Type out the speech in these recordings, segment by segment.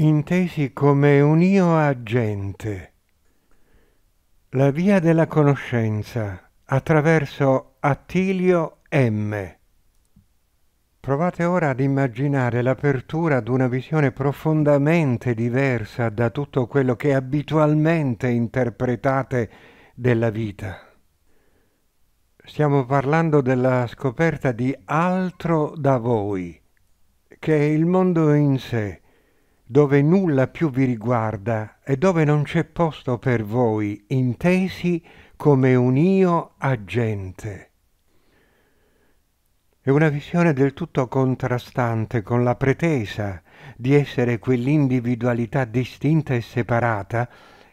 intesi come un io agente. La via della conoscenza attraverso Attilio M. Provate ora ad immaginare l'apertura ad una visione profondamente diversa da tutto quello che abitualmente interpretate della vita. Stiamo parlando della scoperta di altro da voi, che è il mondo in sé, dove nulla più vi riguarda e dove non c'è posto per voi, intesi come un io agente. È una visione del tutto contrastante con la pretesa di essere quell'individualità distinta e separata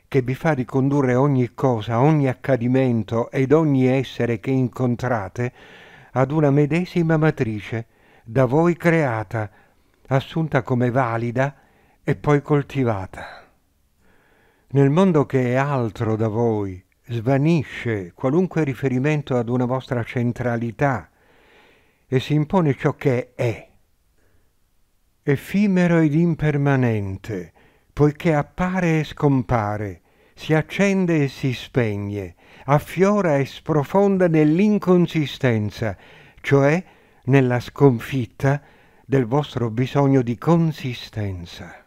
che vi fa ricondurre ogni cosa, ogni accadimento ed ogni essere che incontrate ad una medesima matrice, da voi creata, assunta come valida, e poi coltivata. Nel mondo che è altro da voi, svanisce qualunque riferimento ad una vostra centralità e si impone ciò che è, effimero ed impermanente, poiché appare e scompare, si accende e si spegne, affiora e sprofonda nell'inconsistenza, cioè nella sconfitta del vostro bisogno di consistenza.